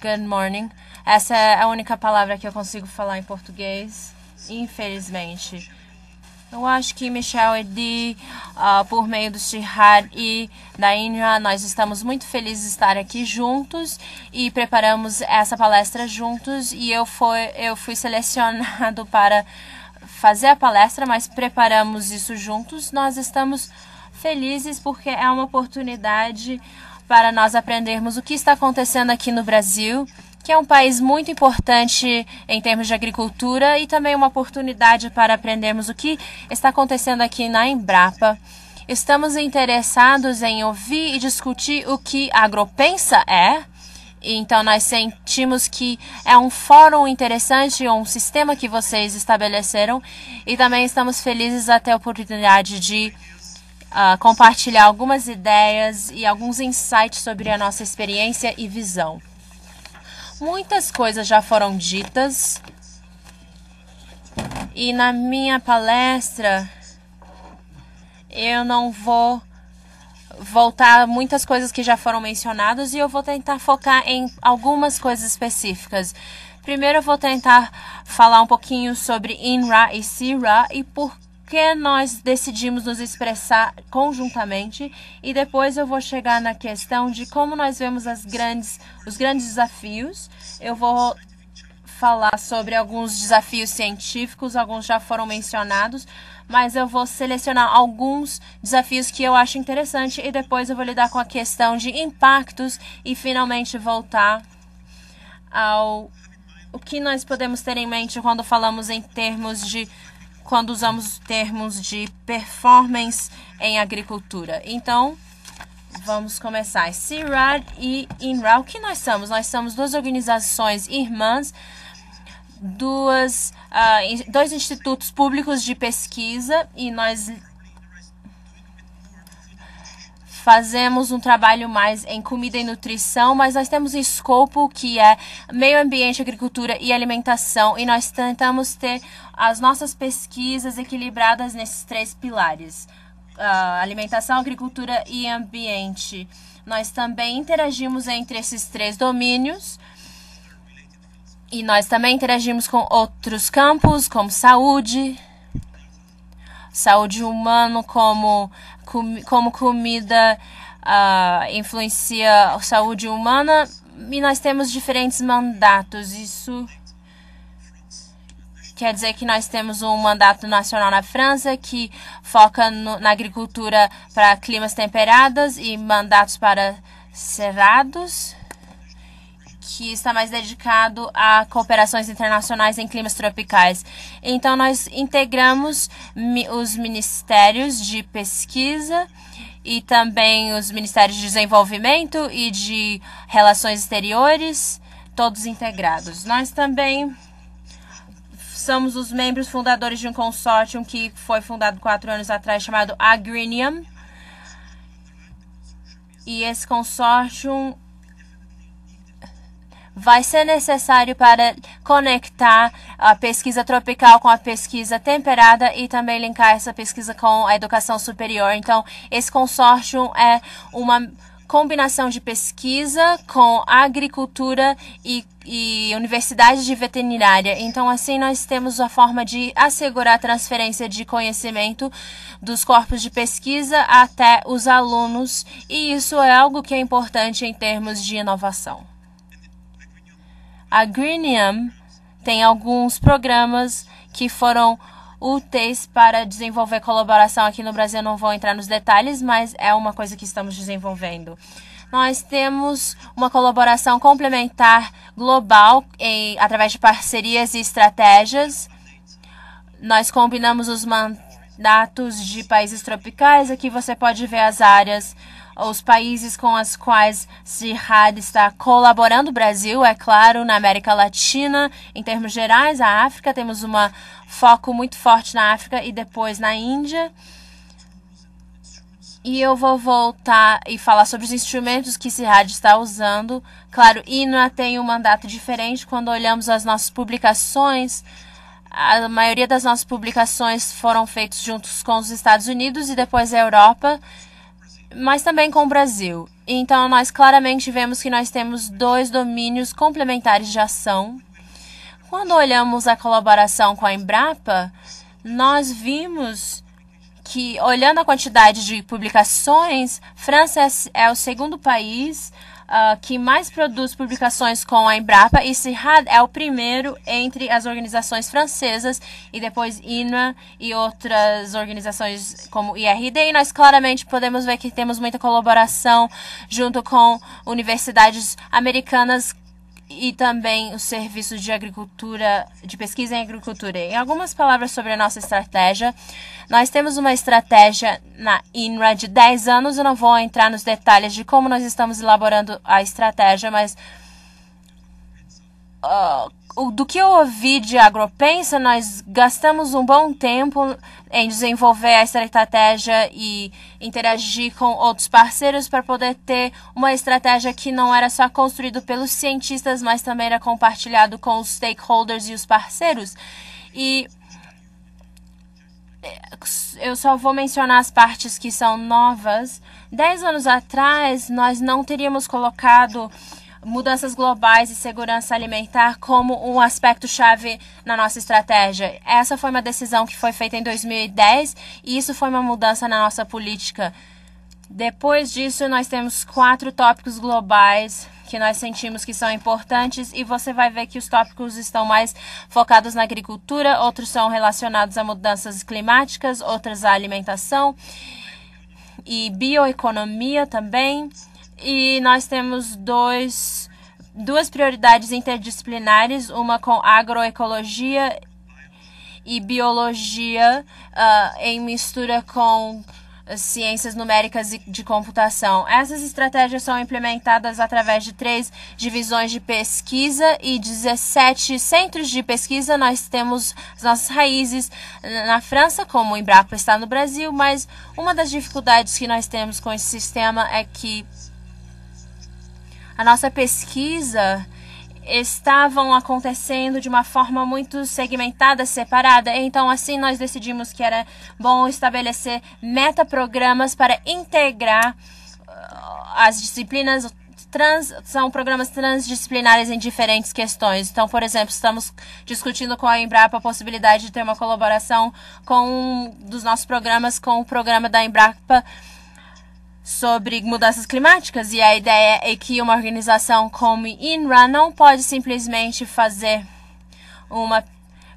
Good morning. Essa é a única palavra que eu consigo falar em português, infelizmente. Eu acho que Michel e Di, uh, por meio do Shihar e da Inra, nós estamos muito felizes de estar aqui juntos e preparamos essa palestra juntos. E eu, fui eu fui selecionado para fazer a palestra, mas preparamos isso juntos. Nós estamos felizes porque é uma oportunidade para nós aprendermos o que está acontecendo aqui no Brasil, que é um país muito importante em termos de agricultura e também uma oportunidade para aprendermos o que está acontecendo aqui na Embrapa. Estamos interessados em ouvir e discutir o que a agropensa é. Então, nós sentimos que é um fórum interessante, um sistema que vocês estabeleceram. E também estamos felizes até a oportunidade de uh, compartilhar algumas ideias e alguns insights sobre a nossa experiência e visão. Muitas coisas já foram ditas e na minha palestra eu não vou voltar muitas coisas que já foram mencionadas e eu vou tentar focar em algumas coisas específicas. Primeiro eu vou tentar falar um pouquinho sobre INRA e CIRA e por que nós decidimos nos expressar conjuntamente e depois eu vou chegar na questão de como nós vemos as grandes, os grandes desafios. Eu vou falar sobre alguns desafios científicos, alguns já foram mencionados, mas eu vou selecionar alguns desafios que eu acho interessante e depois eu vou lidar com a questão de impactos e finalmente voltar ao o que nós podemos ter em mente quando falamos em termos de quando usamos termos de performance em agricultura. Então, vamos começar. CIRAD e INRA, o que nós somos? Nós somos duas organizações irmãs, duas, uh, dois institutos públicos de pesquisa e nós fazemos um trabalho mais em comida e nutrição, mas nós temos um escopo que é meio ambiente, agricultura e alimentação, e nós tentamos ter as nossas pesquisas equilibradas nesses três pilares: uh, alimentação, agricultura e ambiente. Nós também interagimos entre esses três domínios. E nós também interagimos com outros campos, como saúde, saúde humana, como como comida uh, influencia a saúde humana e nós temos diferentes mandatos. Isso quer dizer que nós temos um mandato nacional na França que foca no, na agricultura para climas temperados e mandatos para cerrados que está mais dedicado a cooperações internacionais em climas tropicais. Então, nós integramos os ministérios de pesquisa e também os ministérios de desenvolvimento e de relações exteriores, todos integrados. Nós também somos os membros fundadores de um consórcio que foi fundado quatro anos atrás chamado Agrinium. E esse consórcio vai ser necessário para conectar a pesquisa tropical com a pesquisa temperada e também linkar essa pesquisa com a educação superior. Então, esse consórcio é uma combinação de pesquisa com agricultura e, e universidade de veterinária. Então, assim, nós temos a forma de assegurar a transferência de conhecimento dos corpos de pesquisa até os alunos, e isso é algo que é importante em termos de inovação. A Greenium tem alguns programas que foram úteis para desenvolver colaboração aqui no Brasil. Não vou entrar nos detalhes, mas é uma coisa que estamos desenvolvendo. Nós temos uma colaboração complementar global em, através de parcerias e estratégias. Nós combinamos os mandatos de países tropicais. Aqui você pode ver as áreas os países com os quais Jihad está colaborando, o Brasil, é claro, na América Latina, em termos gerais, a África, temos um foco muito forte na África e depois na Índia. E eu vou voltar e falar sobre os instrumentos que Jihad está usando. Claro, INA tem um mandato diferente quando olhamos as nossas publicações. A maioria das nossas publicações foram feitas juntos com os Estados Unidos e depois a Europa mas também com o Brasil. Então, nós claramente vemos que nós temos dois domínios complementares de ação. Quando olhamos a colaboração com a Embrapa, nós vimos que, olhando a quantidade de publicações, França é, é o segundo país uh, que mais produz publicações com a Embrapa e Cirrad é o primeiro entre as organizações francesas e depois INA e outras organizações como IRD. E nós claramente podemos ver que temos muita colaboração junto com universidades americanas e também os serviços de agricultura, de pesquisa em agricultura. Em algumas palavras sobre a nossa estratégia, nós temos uma estratégia na INRA de 10 anos. Eu não vou entrar nos detalhes de como nós estamos elaborando a estratégia, mas uh, do que eu ouvi de Agropensa, nós gastamos um bom tempo em desenvolver a estratégia e interagir com outros parceiros para poder ter uma estratégia que não era só construída pelos cientistas, mas também era compartilhado com os stakeholders e os parceiros. E eh, eu só vou mencionar as partes que são novas. Dez anos atrás, nós não teríamos colocado mudanças globais e segurança alimentar como um aspecto chave na nossa estratégia. Essa foi uma decisão que foi feita em 2010 e isso foi uma mudança na nossa política. Depois disso, nós temos quatro tópicos globais que nós sentimos que são importantes e você vai ver que os tópicos estão mais focados na agricultura, outros são relacionados a mudanças climáticas, outros à alimentação e bioeconomia também. E nós temos dois, duas prioridades interdisciplinares, uma com agroecologia e biologia uh, em mistura com ah, ciências numéricas e de computação. Essas estratégias são implementadas através de três divisões de pesquisa e 17 centros de pesquisa. Nós temos as nossas raízes na França, como o Embrapa está no Brasil, mas uma das dificuldades que nós temos com esse sistema é que a nossa pesquisa estavam acontecendo de uma forma muito segmentada, separada. Então, assim, nós decidimos que era bom estabelecer metaprogramas para integrar uh, as disciplinas trans, são programas transdisciplinares em diferentes questões. Então, por exemplo, estamos discutindo com a Embrapa a possibilidade de ter uma colaboração com um dos nossos programas com o programa da Embrapa sobre mudanças climáticas e a ideia é que uma organização como INRA não pode simplesmente fazer uma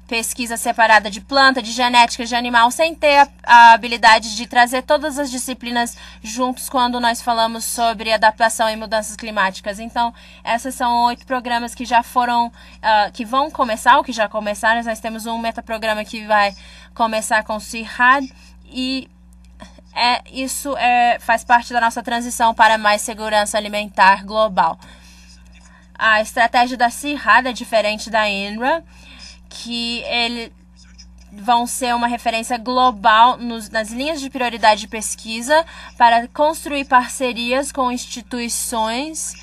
pesquisa separada de planta, de genética, de animal, sem ter a, habilidade de trazer todas as disciplinas juntos quando nós falamos sobre adaptação e mudanças climáticas. Então, esses são oito programas que já foram, uh, que vão começar, ou que já começaram. Nós temos um metaprograma que vai começar com o CIRAD e é, isso é, faz parte da nossa transição para mais segurança alimentar global. A estratégia da Cirrada é diferente da INRA, que ele vão ser uma referência global nos, nas linhas de prioridade de pesquisa para construir parcerias com instituições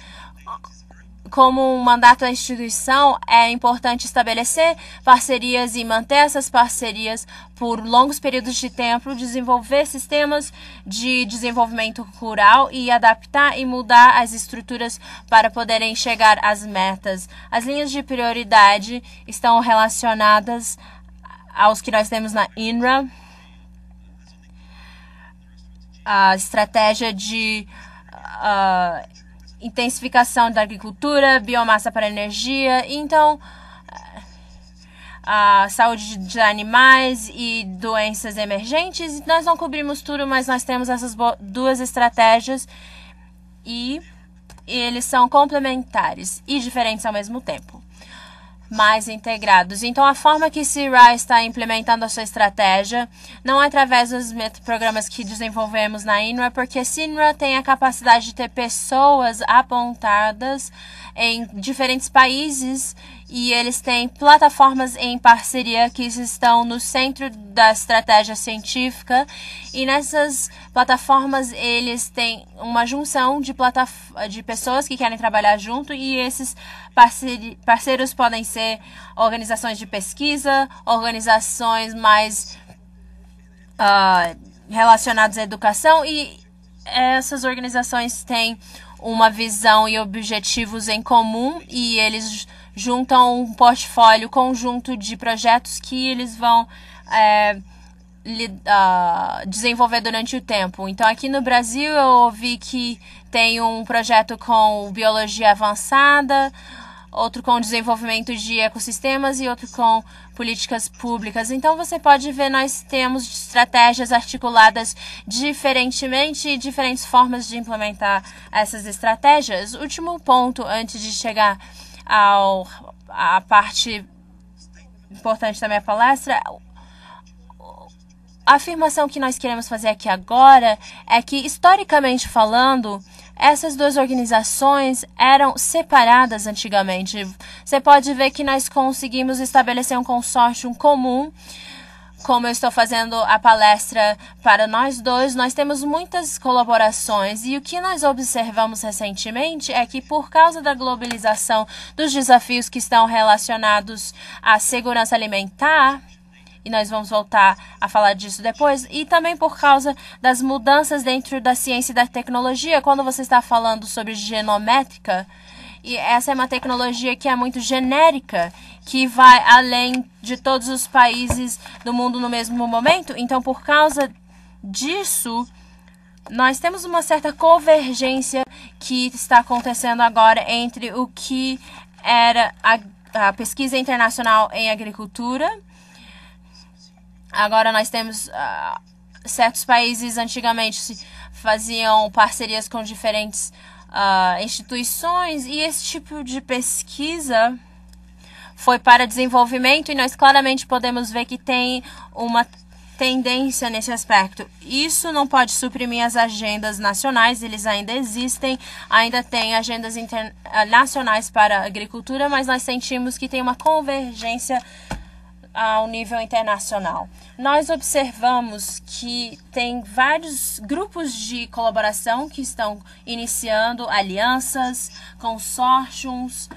como um mandato da instituição, é importante estabelecer parcerias e manter essas parcerias por longos períodos de tempo, desenvolver sistemas de desenvolvimento rural e adaptar e mudar as estruturas para poderem chegar às metas. As linhas de prioridade estão relacionadas aos que nós temos na INRA, a estratégia de. Uh, intensificação da agricultura, biomassa para energia, então a saúde de animais e doenças emergentes. Nós não cobrimos tudo, mas nós temos essas duas estratégias e, e eles são complementares e diferentes ao mesmo tempo mais integrados. Então, a forma que CRI está implementando a sua estratégia não é através dos programas que desenvolvemos na INRA, porque CINRA tem a capacidade de ter pessoas apontadas em diferentes países e eles têm plataformas em parceria que estão no centro da estratégia científica e nessas plataformas eles têm uma junção de, de pessoas que querem trabalhar junto e esses parceiros podem ser organizações de pesquisa, organizações mais uh, relacionadas à educação e essas organizações têm uma visão e objetivos em comum e eles juntam um portfólio conjunto de projetos que eles vão é, uh, desenvolver durante o tempo. Então, aqui no Brasil, eu ouvi que tem um projeto com biologia avançada, outro com desenvolvimento de ecossistemas e outro com políticas públicas. Então você pode ver nós temos estratégias articuladas diferentemente e diferentes formas de implementar essas estratégias. Último ponto antes de chegar ao, à parte importante da minha palestra, a afirmação que nós queremos fazer aqui agora é que, historicamente falando, essas duas organizações eram separadas antigamente. Você pode ver que nós conseguimos estabelecer um consórcio comum como eu estou fazendo a palestra para nós dois, nós temos muitas colaborações e o que nós observamos recentemente é que por causa da globalização, dos desafios que estão relacionados à segurança alimentar, e nós vamos voltar a falar disso depois, e também por causa das mudanças dentro da ciência e da tecnologia, quando você está falando sobre genométrica, e essa é uma tecnologia que é muito genérica, que vai além de todos os países do mundo no mesmo momento. Então, por causa disso, nós temos uma certa convergência que está acontecendo agora entre o que era a, a pesquisa internacional em agricultura. Agora nós temos uh, certos países antigamente faziam parcerias com diferentes uh, instituições, e esse tipo de pesquisa foi para desenvolvimento, e nós claramente podemos ver que tem uma tendência nesse aspecto. Isso não pode suprimir as agendas nacionais, eles ainda existem, ainda tem agendas internacionais para agricultura, mas nós sentimos que tem uma convergência ao nível internacional. Nós observamos que tem vários grupos de colaboração que estão iniciando alianças, consórcios,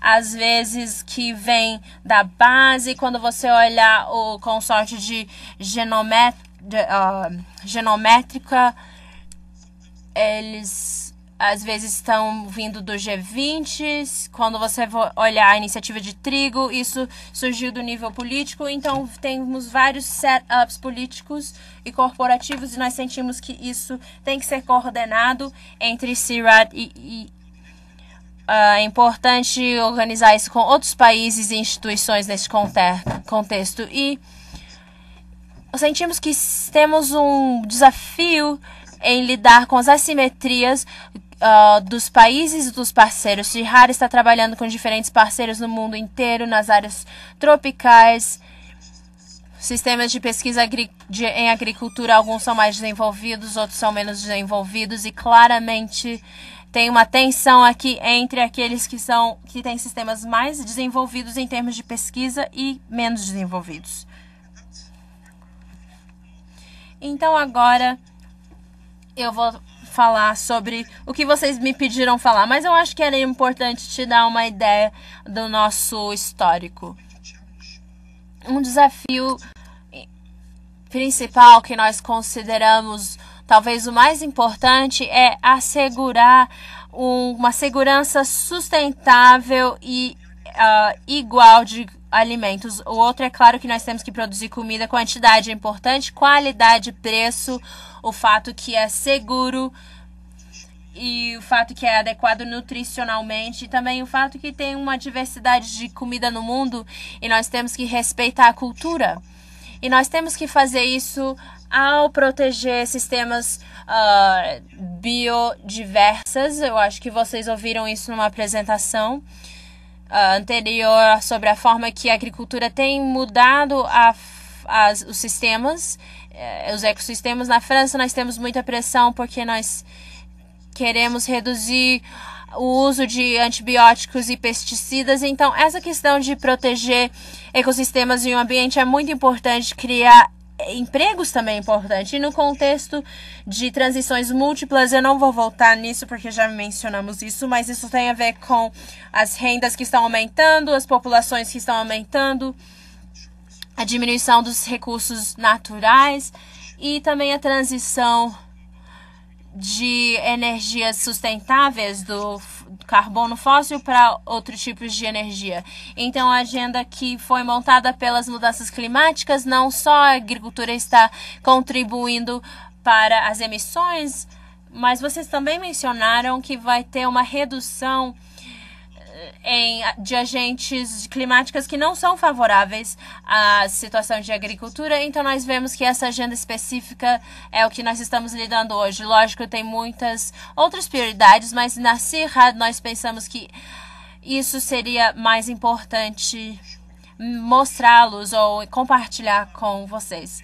às vezes que vem da base. Quando você olhar o consórcio de, genomet de uh, genométrica, eles às vezes estão vindo do G20. Quando você olhar a iniciativa de trigo, isso surgiu do nível político. Então, temos vários setups políticos e corporativos, e nós sentimos que isso tem que ser coordenado entre CIRAD e. e ah, é importante organizar isso com outros países e instituições nesse contexto. E sentimos que temos um desafio em lidar com as assimetrias uh, dos países dos parceiros. Sihara está trabalhando com diferentes parceiros no mundo inteiro, nas áreas tropicais, sistemas de pesquisa agri de, em agricultura. Alguns são mais desenvolvidos, outros são menos desenvolvidos, e claramente tem uma tensão aqui entre aqueles que são que têm sistemas mais desenvolvidos em termos de pesquisa e menos desenvolvidos. Então agora eu vou falar sobre o que vocês me pediram falar, mas eu acho que era importante te dar uma ideia do nosso histórico. Um desafio principal que nós consideramos talvez o mais importante é assegurar uma segurança sustentável e uh, igual de alimentos. O outro é claro que nós temos que produzir comida, quantidade é importante, qualidade, preço, o fato que é seguro e o fato que é adequado nutricionalmente e também o fato que tem uma diversidade de comida no mundo e nós temos que respeitar a cultura. E nós temos que fazer isso ao proteger sistemas uh, Eu acho que vocês ouviram isso numa apresentação. Ah, anterior sobre a forma que a agricultura tem mudado a, as, os sistemas, eh, os ecossistemas. Na França, nós temos muita pressão porque nós queremos reduzir o uso de antibióticos e pesticidas. Então, essa questão de proteger ecossistemas e o ambiente é muito importante criar empregos também é importante. E no contexto de transições múltiplas, eu não vou voltar nisso porque já mencionamos isso, mas isso tem a ver com as rendas que estão aumentando, as populações que estão aumentando, a diminuição dos recursos naturais e também a transição de energias sustentáveis do carbono fóssil para outros tipos de energia. Então, a agenda que foi montada pelas mudanças climáticas, não só a agricultura está contribuindo para as emissões, mas vocês também mencionaram que vai ter uma redução em, de agentes climáticas que não são favoráveis à situação de agricultura. Então, nós vemos que essa agenda específica é o que nós estamos lidando hoje. Lógico, tem muitas outras prioridades, mas na CIRAD nós pensamos que isso seria mais importante mostrá-los ou compartilhar com vocês.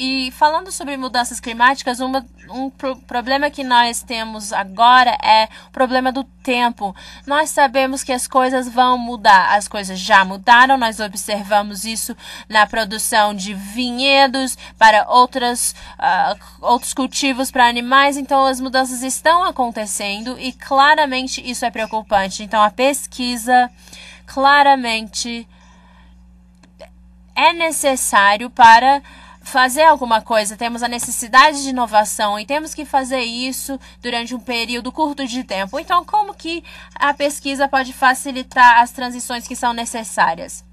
E falando sobre mudanças climáticas, uma, um pro problema que nós temos agora é o problema do tempo. Nós sabemos que as coisas vão mudar, as coisas já mudaram, nós observamos isso na produção de vinhedos para outras, uh, outros cultivos para animais, então as mudanças estão acontecendo e claramente isso é preocupante. Então a pesquisa claramente é necessário para fazer alguma coisa, temos a necessidade de inovação e temos que fazer isso durante um período curto de tempo. Então, como que a pesquisa pode facilitar as transições que são necessárias?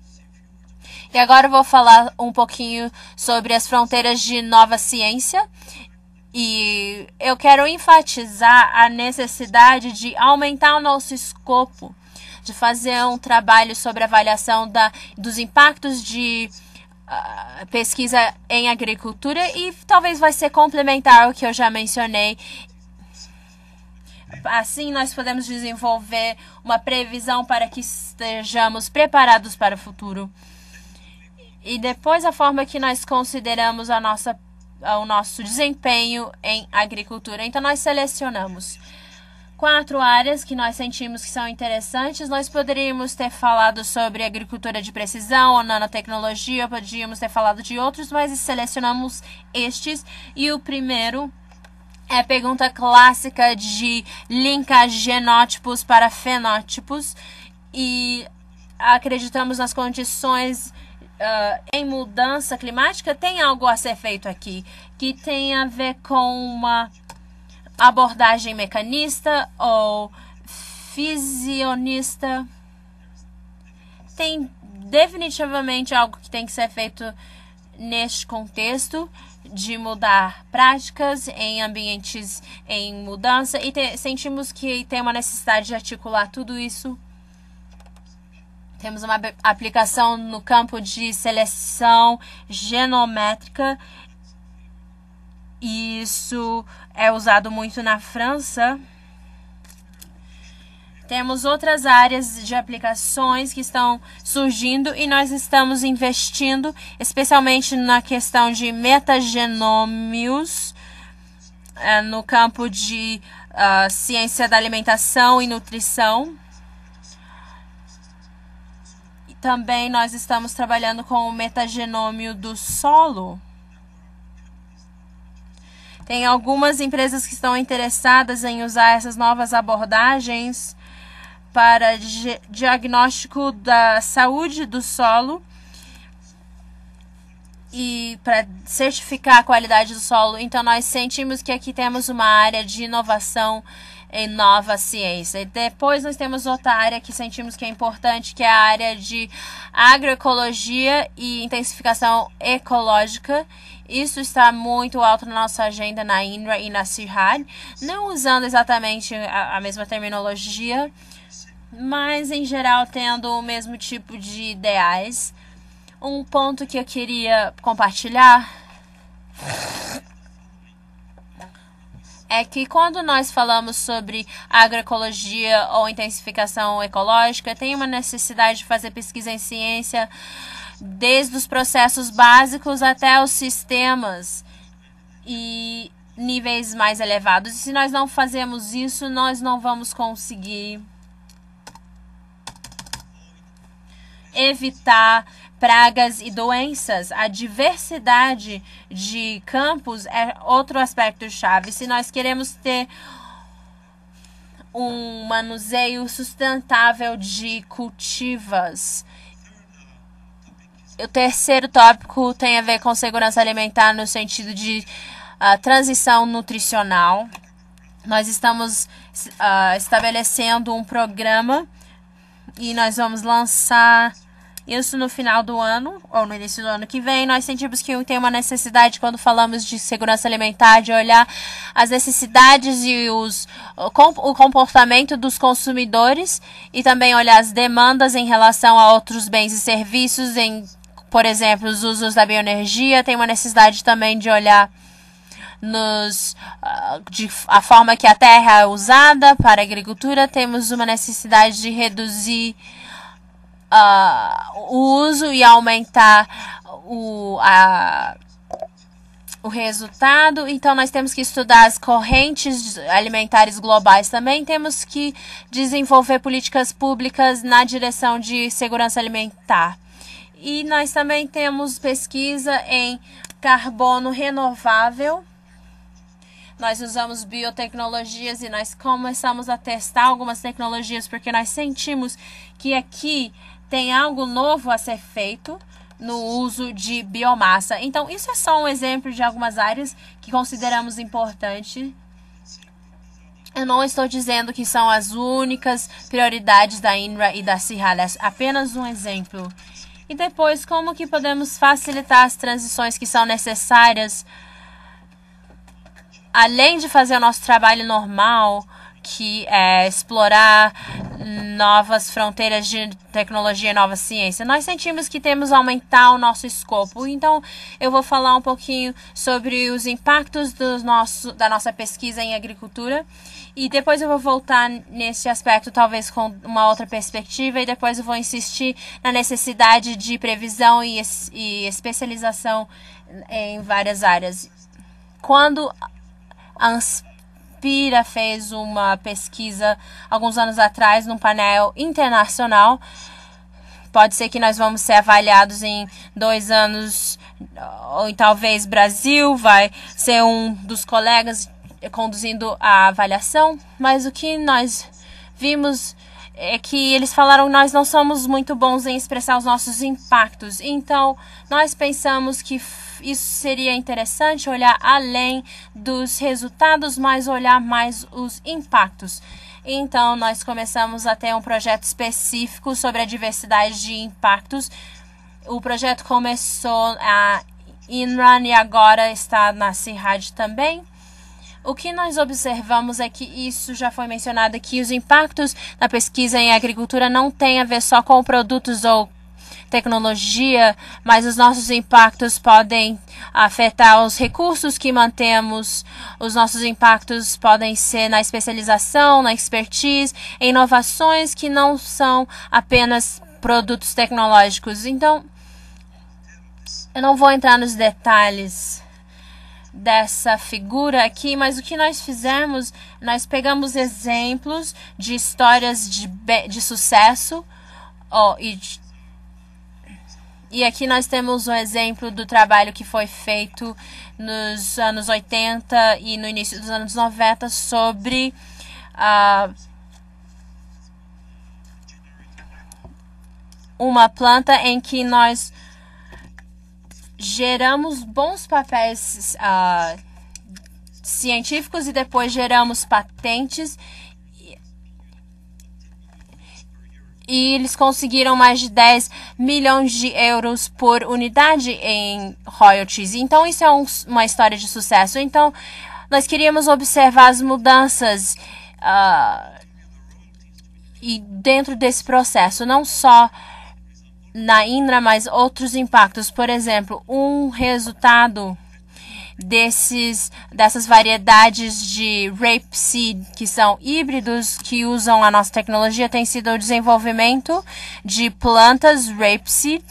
E agora eu vou falar um pouquinho sobre as fronteiras de nova ciência. E eu quero enfatizar a necessidade de aumentar o nosso escopo, de fazer um trabalho sobre avaliação da, dos impactos de pesquisa em agricultura e talvez vai ser complementar ao que eu já mencionei. Assim, nós podemos desenvolver uma previsão para que estejamos preparados para o futuro. E depois, a forma que nós consideramos a nossa, o nosso desempenho em agricultura. Então, nós selecionamos quatro áreas que nós sentimos que são interessantes. Nós poderíamos ter falado sobre agricultura de precisão ou nanotecnologia, podíamos ter falado de outros, mas selecionamos estes. E o primeiro é a pergunta clássica de linkar genótipos para fenótipos. E acreditamos nas condições Uh, em mudança climática, tem algo a ser feito aqui que tem a ver com uma abordagem mecanista ou fisionista. Tem definitivamente algo que tem que ser feito neste contexto de mudar práticas em ambientes em mudança e te, sentimos que tem uma necessidade de articular tudo isso. Temos uma aplicação no campo de seleção genométrica. Isso é usado muito na França. Temos outras áreas de aplicações que estão surgindo e nós estamos investindo, especialmente na questão de metagenômios, é, no campo de uh, ciência da alimentação e nutrição. E também nós estamos trabalhando com o metagenômio do solo. Tem algumas empresas que estão interessadas em usar essas novas abordagens para diagnóstico da saúde do solo e para certificar a qualidade do solo. Então, nós sentimos que aqui temos uma área de inovação em nova ciência. E depois nós temos outra área que sentimos que é importante, que é a área de agroecologia e intensificação ecológica. Isso está muito alto na nossa agenda na INRA e na CIRHAD, não usando exatamente a, a mesma terminologia, mas em geral tendo o mesmo tipo de ideais. Um ponto que eu queria compartilhar é que quando nós falamos sobre agroecologia ou intensificação ecológica, tem uma necessidade de fazer pesquisa em ciência desde os processos básicos até os sistemas e níveis mais elevados. E se nós não fazemos isso, nós não vamos conseguir evitar pragas e doenças. A diversidade de campos é outro aspecto chave. Se nós queremos ter um manuseio sustentável de cultivas, o terceiro tópico tem a ver com segurança alimentar no sentido de uh, transição nutricional. Nós estamos uh, estabelecendo um programa e nós vamos lançar isso no final do ano ou no início do ano que vem. Nós sentimos que tem uma necessidade, quando falamos de segurança alimentar, de olhar as necessidades e os, o comportamento dos consumidores e também olhar as demandas em relação a outros bens e serviços em por exemplo, os usos da bioenergia, tem uma necessidade também de olhar nos, ah, de, a forma que a terra é usada para agricultura, temos uma necessidade de reduzir uh, o uso e aumentar o, a, o resultado. Então, nós temos que estudar as correntes alimentares globais também, temos que desenvolver políticas públicas na direção de segurança alimentar. E nós também temos pesquisa em carbono renovável. Nós usamos biotecnologias e nós começamos a testar algumas tecnologias porque nós sentimos que aqui tem algo novo a ser feito no uso de biomassa. Então, isso é só um exemplo de algumas áreas que consideramos importante. Eu não estou dizendo que são as únicas prioridades da INRA e da CIRAL, apenas um exemplo. E depois, como que podemos facilitar as transições que são necessárias, além de fazer o nosso trabalho normal, que é explorar novas fronteiras de tecnologia e nova ciência. Nós sentimos que temos que aumentar o nosso escopo. Então, eu vou falar um pouquinho sobre os impactos do nosso, da nossa pesquisa em agricultura e depois eu vou voltar nesse aspecto, talvez com uma outra perspectiva, e depois eu vou insistir na necessidade de previsão e, es e especialização eh, em várias áreas. Quando a Anspira fez uma pesquisa alguns anos atrás num painel internacional, pode ser que nós vamos ser avaliados em dois anos, ou talvez Brasil vai ser um dos colegas é, conduzindo a avaliação, mas o que nós vimos é que eles falaram nós não somos muito bons em expressar os nossos impactos. Então, nós pensamos que isso seria interessante olhar além dos resultados, mas olhar mais os impactos. Então, nós começamos a ter um projeto específico sobre a diversidade de impactos. O projeto começou a Inran e agora está na CIRAD também o que nós observamos é que isso já foi mencionado, que os impactos da pesquisa em agricultura não têm a ver só com produtos ou tecnologia, mas os nossos impactos podem afetar os recursos que mantemos, os nossos impactos podem ser na especialização, na expertise, em inovações que não são apenas produtos tecnológicos. Então, eu não vou entrar nos detalhes dessa figura aqui, mas o que nós fizemos, nós pegamos exemplos de histórias de, de sucesso oh, e, e aqui nós temos um exemplo do trabalho que foi feito nos anos 80 e no início dos anos 90 sobre ah, uma planta em que nós geramos bons papéis uh, científicos e depois geramos patentes. E, eles conseguiram mais de 10 milhões de euros por unidade em royalties. Então, isso é um, uma história de sucesso. Então, nós queríamos observar as mudanças uh, e dentro desse processo, não só na Indra, mas outros impactos. Por exemplo, um resultado desses dessas variedades de rapeseed que são híbridos que usam a nossa tecnologia tem sido o desenvolvimento de plantas rapeseed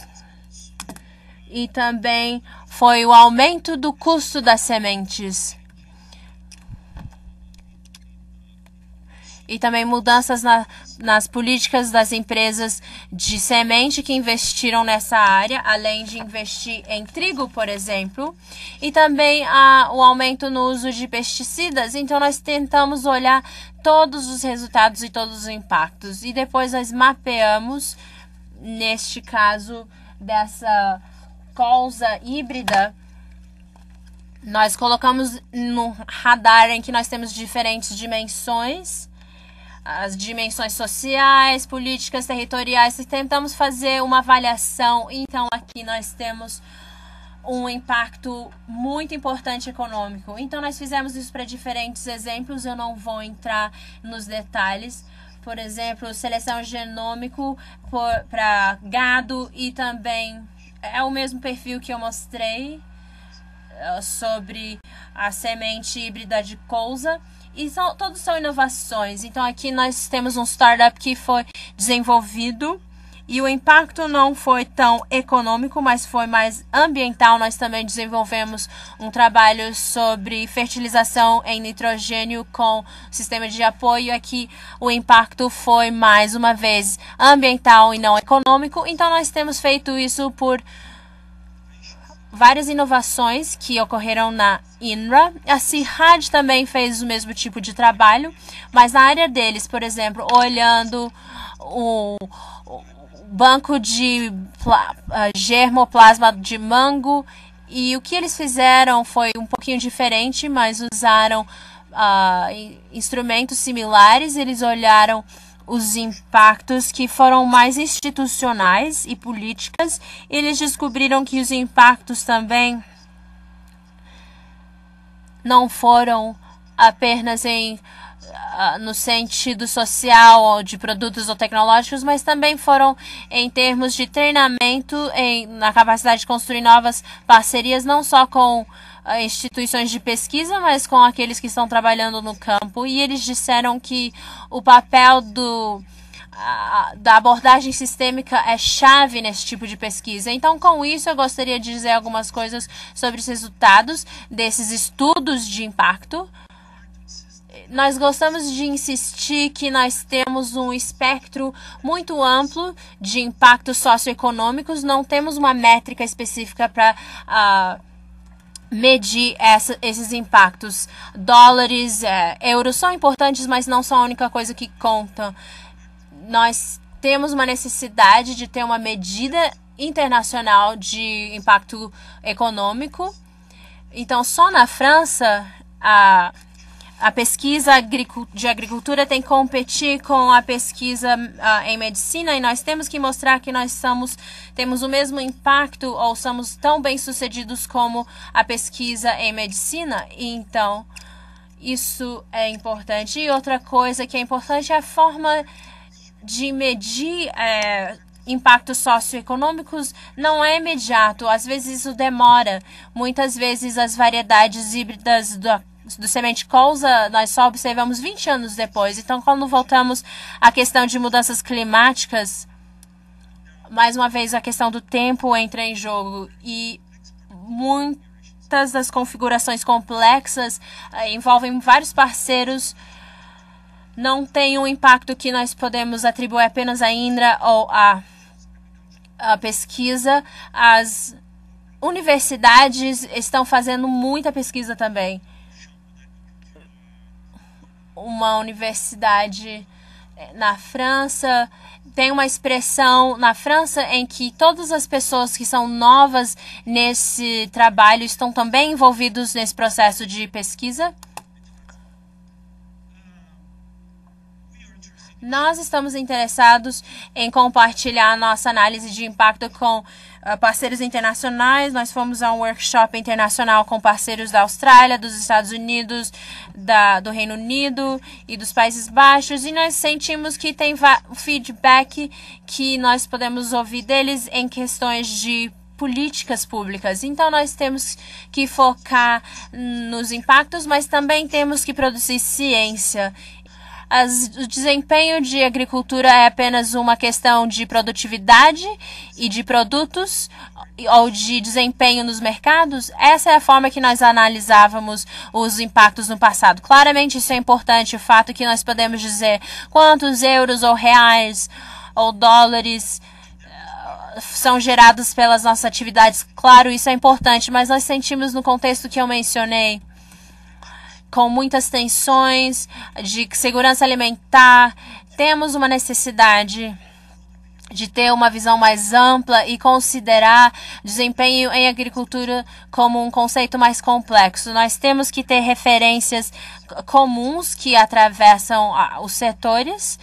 e também foi o aumento do custo das sementes. e também mudanças na, nas políticas das empresas de semente que investiram nessa área, além de investir em trigo, por exemplo, e também a, ah, o aumento no uso de pesticidas. Então, nós tentamos olhar todos os resultados e todos os impactos, e depois nós mapeamos, neste caso, dessa colza híbrida nós colocamos no radar em que nós temos diferentes dimensões as dimensões sociais, políticas, territoriais, e tentamos fazer uma avaliação. Então, aqui nós temos um impacto muito importante econômico. Então, nós fizemos isso para diferentes exemplos, eu não vou entrar nos detalhes. Por exemplo, seleção genômico para gado e também é o mesmo perfil que eu mostrei eh, sobre a semente híbrida de couza e são, todos são inovações. Então aqui nós temos um startup que foi desenvolvido e o impacto não foi tão econômico, mas foi mais ambiental. Nós também desenvolvemos um trabalho sobre fertilização em nitrogênio com sistema de apoio. Aqui o impacto foi mais uma vez ambiental e não econômico. Então nós temos feito isso por várias inovações que ocorreram na INRA. A CIRAD também fez o mesmo tipo de trabalho, mas na área deles, por exemplo, olhando o, o banco de eh, germoplasma de mango. E o que eles fizeram foi um pouquinho diferente, mas usaram uh, instrumentos similares. Eles olharam os impactos que foram mais institucionais e políticas, eles descobriram que os impactos também não foram apenas em ah, no sentido social de produtos ou tecnológicos, mas também foram em termos de treinamento, em, na capacidade de construir novas parcerias, não só com ah, instituições de pesquisa, mas com aqueles que estão trabalhando no campo. E eles disseram que o papel do ah, da abordagem sistêmica é chave nesse tipo de pesquisa. Então, com isso, eu gostaria de dizer algumas coisas sobre os resultados desses estudos de impacto nós gostamos de insistir que nós temos um espectro muito amplo de impactos socioeconômicos, não temos uma métrica específica para. Uh, ah, medir essa, esses impactos. Dólares, é, euros são importantes, mas não são a única coisa que conta. Nós temos uma necessidade de ter uma medida internacional de impacto econômico. Então, só na França, a a pesquisa de agricultura tem que competir com a pesquisa uh, em medicina e nós temos que mostrar que nós somos, temos o mesmo impacto ou somos tão bem sucedidos como a pesquisa em medicina. então, isso é importante. E outra coisa que é importante é a forma de medir. É, impactos socioeconômicos não é imediato, às vezes isso demora. Muitas vezes as variedades híbridas da do semente colza, nós só observamos 20 anos depois. Então, quando voltamos à questão de mudanças climáticas, mais uma vez a questão do tempo entra em jogo e muitas das configurações complexas eh, envolvem vários parceiros não tem um impacto que nós podemos atribuir apenas à Indra ou à, à, pesquisa. As universidades estão fazendo muita pesquisa também uma universidade eh, na França. Tem uma expressão na França em que todas as pessoas que são novas nesse trabalho estão também envolvidos nesse processo de pesquisa. Nós estamos interessados em compartilhar nossa análise de impacto com ah, parceiros internacionais. Nós fomos a um workshop internacional com parceiros da Austrália, dos Estados Unidos, da, do Reino Unido e dos Países Baixos. E nós sentimos que tem feedback que nós podemos ouvir deles em questões de políticas públicas. Então nós temos que focar nos impactos, mas também temos que produzir ciência as, o desempenho de agricultura é apenas uma questão de produtividade e de produtos ou de desempenho nos mercados? Essa é a forma que nós analisávamos os impactos no passado. Claramente isso é importante, o fato que nós podemos dizer quantos euros ou reais ou dólares eh, são gerados pelas nossas atividades. Claro, isso é importante, mas nós sentimos no contexto que eu mencionei com muitas tensões de segurança alimentar, temos uma necessidade de ter uma visão mais ampla e considerar desempenho em agricultura como um conceito mais complexo. Nós temos que ter referências comuns que atravessam os setores.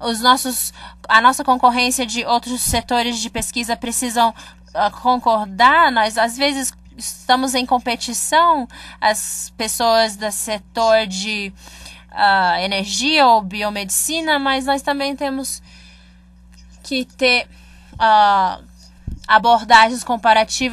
Os nossos, a nossa concorrência de outros setores de pesquisa precisam ah, concordar. Nós, às vezes, estamos em competição, as pessoas do setor de uh, energia ou biomedicina, mas nós também temos que ter uh, abordagens comparativas.